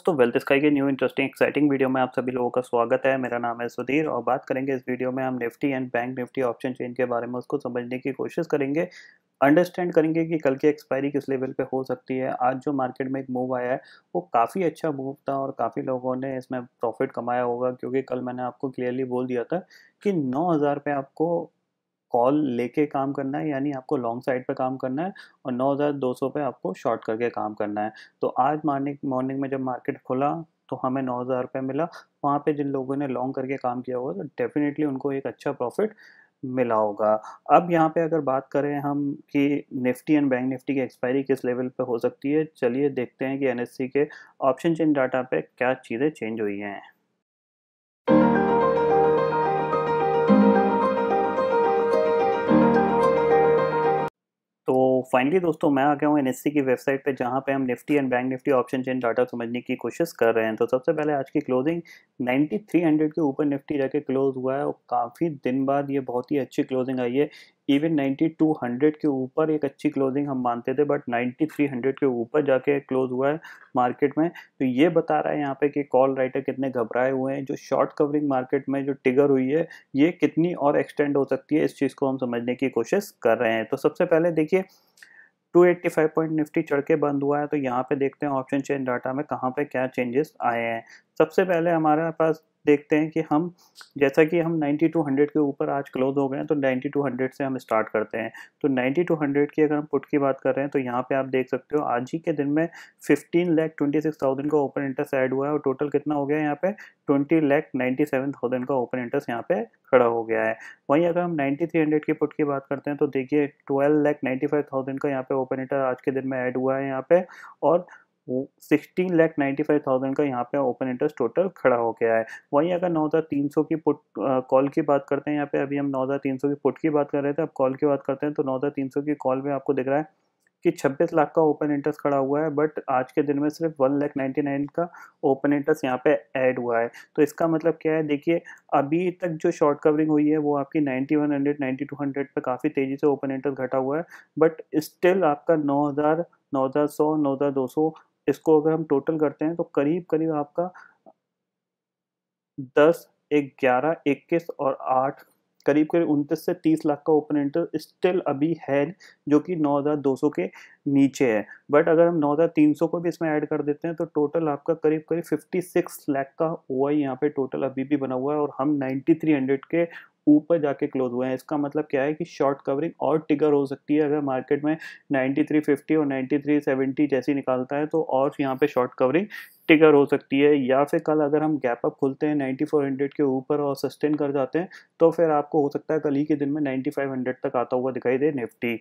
दोस्तों Wealth Sky के new interesting exciting video में आप सभी लोगों का स्वागत है मेरा नाम है सुधीर और बात करेंगे इस वीडियो में हम Nifty and Bank Nifty option change के बारे में उसको समझने की कोशिश करेंगे अंडरस्टैंड करेंगे कि कल की एक्सपायरी किस लेवल पे हो सकती है आज जो मार्केट में एक मूव आया है वो काफ़ी अच्छा मूव था और काफ़ी लोगों ने इसमें प्रॉफिट कमाया होगा क्योंकि कल मैंने आपको क्लियरली बोल दिया था कि नौ हज़ार आपको कॉल लेके काम करना है यानी आपको लॉन्ग साइड पे काम करना है और 9200 पे आपको शॉर्ट करके काम करना है तो आज मॉर्निंग मॉर्निंग में जब मार्केट खुला तो हमें नौ हज़ार रुपये मिला वहाँ पे जिन लोगों ने लॉन्ग करके काम किया होगा तो डेफिनेटली उनको एक अच्छा प्रॉफिट मिला होगा अब यहाँ पे अगर बात करें हम कि निफ्टी एंड बैंक निफ्टी की एक्सपायरी किस लेवल पे हो सकती है चलिए देखते हैं कि एनएससी के ऑप्शन चेंज डाटा पे क्या चीज़ें चेंज हुई हैं फाइनली दोस्तों मैं आ गया हूँ एन की वेबसाइट पे जहाँ पे हम Nifty and Bank Nifty option chain data समझने की कोशिश कर रहे हैं तो सबसे पहले आज की क्लोजिंग 9300 के ऊपर निफ्टी जाके क्लोज हुआ है और काफ़ी दिन बाद ये बहुत ही अच्छी क्लोजिंग आई है इवन 9200 के ऊपर एक अच्छी क्लोजिंग हम मानते थे बट 9300 के ऊपर जाके क्लोज हुआ है मार्केट में तो ये बता रहा है यहाँ पे कि कॉल राइटर कितने घबराए हुए हैं जो शॉर्ट कवरिंग मार्केट में जो टिगर हुई है ये कितनी और एक्सटेंड हो सकती है इस चीज़ को हम समझने की कोशिश कर रहे हैं तो सबसे पहले देखिए 285 पॉइंट निफ्टी चढ़ के बंद हुआ है तो यहाँ पे देखते हैं ऑप्शन चेन डाटा में कहाँ पे क्या चेंजेस आए हैं सबसे पहले हमारे पास देखते हैं कि हम जैसा कि हम 9200 के ऊपर आज क्लोज हो गए हैं तो 9200 से हम स्टार्ट करते हैं तो 9200 की अगर हम पुट की बात कर रहे हैं तो यहाँ पे आप देख सकते हो आज ही के दिन में 15 लाख 26,000 का ओपन इंटरेस्ट ऐड हुआ है और टोटल कितना हो गया यहाँ पे 20 लाख 97,000 का ओपन इंटरेस्ट यहाँ पे खड़ा हो गया है वहीं अगर हम हंड्रेड की पुट की बात करते हैं तो देखिए ट्वेल्व लाख थाउजेंड का यहाँ पे ओपन इंटरेस्ट आज के दिन में ऐड हुआ है यहाँ पे और sixteen lakh ninety five thousand का यहाँ पे ओपन इंटरेस्ट टोटल खड़ा हो गया है वहीं अगर नौ हज़ार तीन सौ की पुट कॉल की बात करते हैं यहाँ पे अभी हम नौ हज़ार तीन सौ की पुट की बात कर रहे थे अब कॉल की बात करते हैं तो नौ हज़ार तीन सौ की कॉल में आपको दिख रहा है कि 26 लाख का ओपन इंटरेस्ट खड़ा हुआ है बट आज के दिन में सिर्फ वन लैख नाइन्टी नाइन का ओपन इंटरेस्ट यहाँ पे ऐड हुआ है तो इसका मतलब क्या है देखिए अभी तक जो शॉर्ट कवरिंग हुई है वो आपकी 9100 9200 पे काफ़ी तेज़ी से ओपन इंटरेस्ट घटा हुआ है बट स्टिल आपका 9000 9100 9200 इसको अगर हम टोटल करते हैं तो करीब करीब आपका दस ग्यारह इक्कीस और आठ करीब करीब उनतीस से तीस लाख का ओपन इंटरेस्ट स्टिल अभी है जो कि नौ हज़ार दो सौ के नीचे है बट अगर हम नौ हज़ार तीन सौ को भी इसमें ऐड कर देते हैं तो टोटल आपका करीब करीब फिफ्टी सिक्स लाख का ओ आई यहाँ पे टोटल अभी भी बना हुआ है और हम नाइन्टी थ्री हंड्रेड के ऊपर जाके क्लोज हुए हैं इसका मतलब क्या है कि शॉर्ट कवरिंग और टिगर हो सकती है अगर मार्केट में 9350 और 9370 जैसी निकालता है तो और यहाँ पे शॉर्ट कवरिंग टिगर हो सकती है या फिर कल अगर हम गैप अप खुलते हैं 9400 के ऊपर और सस्टेन कर जाते हैं तो फिर आपको हो सकता है कल ही के दिन में 9500 तक आता हुआ दिखाई दे निफ्टी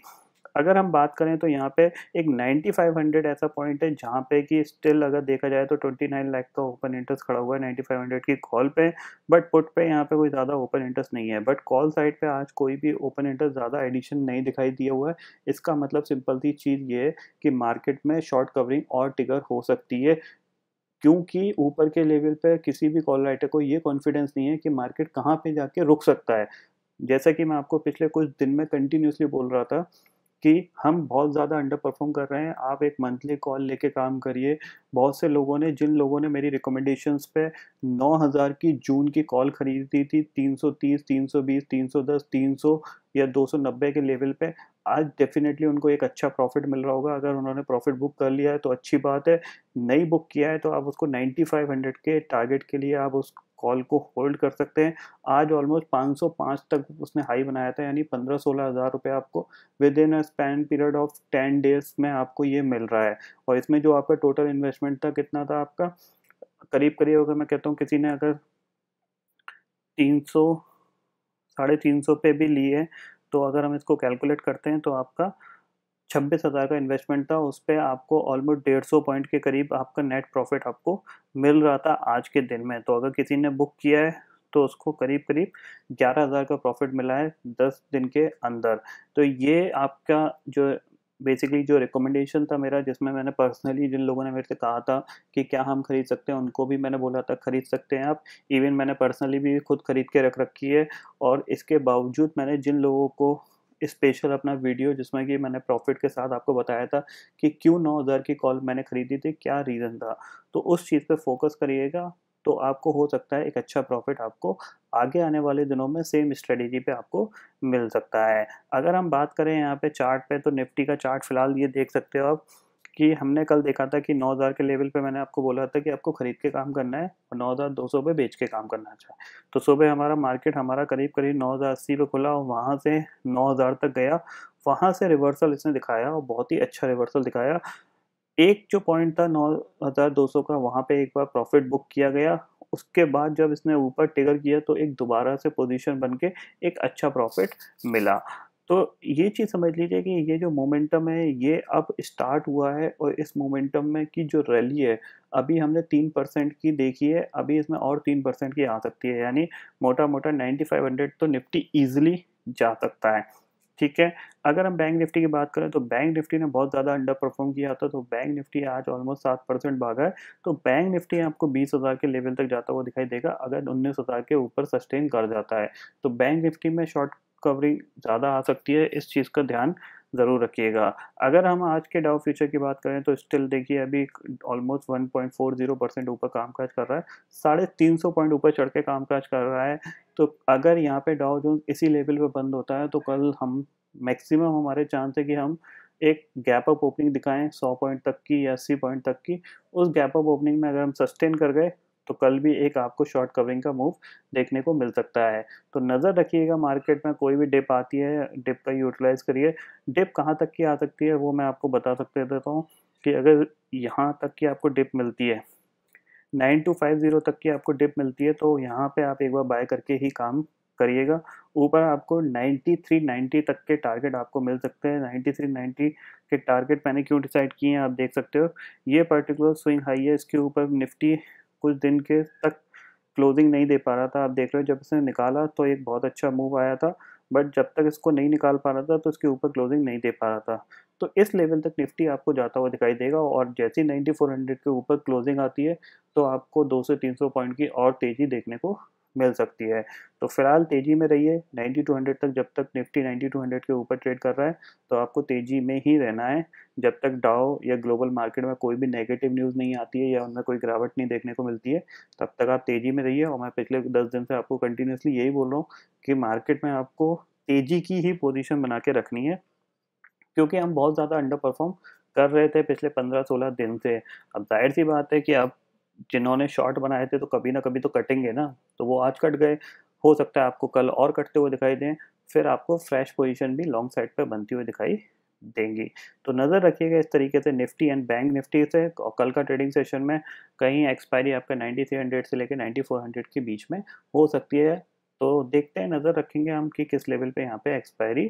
अगर हम बात करें तो यहाँ पे एक 9500 ऐसा पॉइंट है जहाँ पे कि स्टिल अगर देखा जाए तो 29 लाख का ओपन इंटरेस्ट खड़ा हुआ है 9500 की कॉल पे बट पुट पे यहाँ पे कोई ज़्यादा ओपन इंटरेस्ट नहीं है बट कॉल साइड पे आज कोई भी ओपन इंटरेस्ट ज़्यादा एडिशन नहीं दिखाई दिया हुआ है इसका मतलब सिंपल सी चीज़ ये है कि मार्केट में शॉर्ट कवरिंग और टिगर हो सकती है क्योंकि ऊपर के लेवल पर किसी भी कॉल राइटर को ये कॉन्फिडेंस नहीं है कि मार्केट कहाँ पर जाके रुक सकता है जैसा कि मैं आपको पिछले कुछ दिन में कंटिन्यूसली बोल रहा था कि हम बहुत ज़्यादा अंडर परफॉर्म कर रहे हैं आप एक मंथली कॉल लेके काम करिए बहुत से लोगों ने जिन लोगों ने मेरी रिकमेंडेशंस पे 9000 की जून की कॉल खरीदी थी 330, 320, 310, 300 या 290 के लेवल पे आज डेफिनेटली उनको एक अच्छा प्रॉफिट मिल रहा होगा अगर उन्होंने प्रॉफिट बुक कर लिया है तो अच्छी बात है नहीं बुक किया है तो आप उसको 9500 के टारगेट के लिए आप उस कॉल को होल्ड कर सकते हैं आज ऑलमोस्ट 505 तक उसने हाई बनाया था यानी पंद्रह सोलह हज़ार रुपये आपको within a span period of ten days में आपको ये मिल रहा है और इसमें जो आपका टोटल इन्वेस्टमेंट था कितना था आपका करीब करीब अगर मैं कहता हूँ किसी ने अगर तीन सौ साढ़े तीन सौ पे भी लिए तो अगर हम इसको कैलकुलेट करते हैं तो आपका छब्बीस हज़ार का इन्वेस्टमेंट था उस पर आपको ऑलमोस्ट डेढ़ सौ पॉइंट के करीब आपका नेट प्रॉफिट आपको मिल रहा था आज के दिन में तो अगर किसी ने बुक किया है तो उसको करीब करीब ग्यारह हज़ार का प्रॉफिट मिला है दस दिन के अंदर तो ये आपका जो बेसिकली जो रिकमेंडेशन था मेरा जिसमें मैंने पर्सनली जिन लोगों ने मेरे से कहा था कि क्या हम खरीद सकते हैं उनको भी मैंने बोला था खरीद सकते हैं आप इवन मैंने पर्सनली भी खुद खरीद के रख रखी है और इसके बावजूद मैंने जिन लोगों को स्पेशल अपना वीडियो जिसमें कि मैंने प्रॉफिट के साथ आपको बताया था कि क्यों नौ हज़ार की कॉल मैंने खरीदी थी क्या रीज़न था तो उस चीज़ पे फोकस करिएगा तो आपको हो सकता है एक अच्छा प्रॉफिट आपको आगे आने वाले दिनों में सेम स्ट्रेटेजी पे आपको मिल सकता है अगर हम बात करें यहाँ पे चार्ट पे तो निफ्टी का चार्ट फिलहाल ये देख सकते हो आप कि हमने कल देखा था कि 9000 के लेवल पे मैंने आपको बोला था कि आपको ख़रीद के काम करना है और 9200 पे बेच के काम करना चाहिए तो सुबह हमारा मार्केट हमारा करीब करीब अस्सी पे खुला और वहाँ से 9000 तक गया वहाँ से रिवर्सल इसने दिखाया और बहुत ही अच्छा रिवर्सल दिखाया एक जो पॉइंट था सौ का वहाँ पर एक बार प्रॉफिट बुक किया गया उसके बाद जब इसने ऊपर टिगर किया तो एक दोबारा से पोजीशन बन के एक अच्छा प्रॉफिट मिला तो ये चीज़ समझ लीजिए कि ये जो मोमेंटम है ये अब स्टार्ट हुआ है और इस मोमेंटम में की जो रैली है अभी हमने तीन परसेंट की देखी है अभी इसमें और तीन परसेंट की आ सकती है यानी मोटा मोटा नाइन्टी फाइव हंड्रेड तो निफ्टी ईजिली जा सकता है ठीक है अगर हम बैंक निफ्टी की बात करें तो बैंक निफ्टी ने बहुत ज़्यादा अंडर परफॉर्म किया था तो बैंक निफ्टी आज ऑलमोस्ट सात परसेंट भागा है तो बैंक निफ्टी आपको बीस हज़ार के लेवल तक जाता हुआ दिखाई देगा अगर उन्नीस हज़ार के ऊपर सस्टेन कर जाता है तो बैंक निफ्टी में शॉर्ट रिकवरी ज़्यादा आ सकती है इस चीज़ का ध्यान ज़रूर रखिएगा अगर हम आज के डाउ फ्यूचर की बात करें तो स्टिल देखिए अभी ऑलमोस्ट 1.40 परसेंट ऊपर कामकाज कर रहा है साढ़े तीन सौ पॉइंट ऊपर चढ़ के कामकाज कर रहा है तो अगर यहाँ पे डाउ जो इसी लेवल पे बंद होता है तो कल हम मैक्सिमम हमारे चांस है कि हम एक गैप अप ओपनिंग दिखाएं 100 पॉइंट तक की या अस्सी पॉइंट तक की उस गैप अप ओपनिंग में अगर हम सस्टेन कर गए तो कल भी एक आपको शॉर्ट कवरिंग का मूव देखने को मिल सकता है तो नज़र रखिएगा मार्केट में कोई भी डिप आती है डिप का यूटिलाइज़ करिए डिप कहाँ तक की आ सकती है वो मैं आपको बता सकते देता हूँ कि अगर यहाँ तक की आपको डिप मिलती है नाइन टू फाइव ज़ीरो तक की आपको डिप मिलती है तो यहाँ पे आप एक बार बाय करके ही काम करिएगा ऊपर आपको नाइन्टी थ्री नाइन्टी तक के टारगेट आपको मिल सकते हैं नाइन्टी थ्री नाइन्टी के टारगेट मैंने क्यों डिसाइड किए हैं आप देख सकते हो ये पर्टिकुलर स्विंग हाई है इसके ऊपर निफ्टी कुछ दिन के तक क्लोजिंग नहीं दे पा रहा था आप देख रहे हो जब इसने निकाला तो एक बहुत अच्छा मूव आया था बट जब तक इसको नहीं निकाल पा रहा था तो इसके ऊपर क्लोजिंग नहीं दे पा रहा था तो इस लेवल तक निफ्टी आपको जाता हुआ दिखाई देगा और जैसे ही नाइन्टी के ऊपर क्लोजिंग आती है तो आपको दो से तीन पॉइंट की और तेज़ी देखने को मिल सकती है तो फिलहाल तेजी में रहिए 90 टू 100 तक जब तक निफ्टी 90 टू 100 के ऊपर ट्रेड कर रहा है तो आपको तेजी में ही रहना है जब तक डाओ या ग्लोबल मार्केट में कोई भी नेगेटिव न्यूज़ नहीं आती है या उनमें कोई गिरावट नहीं देखने को मिलती है तब तक आप तेज़ी में रहिए और मैं पिछले दस दिन से आपको कंटिन्यूसली यही बोल रहा हूँ कि मार्केट में आपको तेज़ी की ही पोजिशन बना के रखनी है क्योंकि हम बहुत ज़्यादा अंडर परफॉर्म कर रहे थे पिछले पंद्रह सोलह दिन से अब जाहिर सी बात है कि आप जिन्होंने शॉर्ट बनाए थे तो कभी ना कभी तो कटेंगे ना तो वो आज कट गए हो सकता है आपको कल और कटते हुए दिखाई दें फिर आपको फ्रेश पोजीशन भी लॉन्ग साइड पर बनती हुई दिखाई देंगी तो नज़र रखिएगा इस तरीके से निफ्टी एंड बैंक निफ्टी से और कल का ट्रेडिंग सेशन में कहीं एक्सपायरी आपका 9300 से लेकर 9400 के बीच में हो सकती है तो देखते हैं नज़र रखेंगे हम कि किस लेवल पे यहाँ पे एक्सपायरी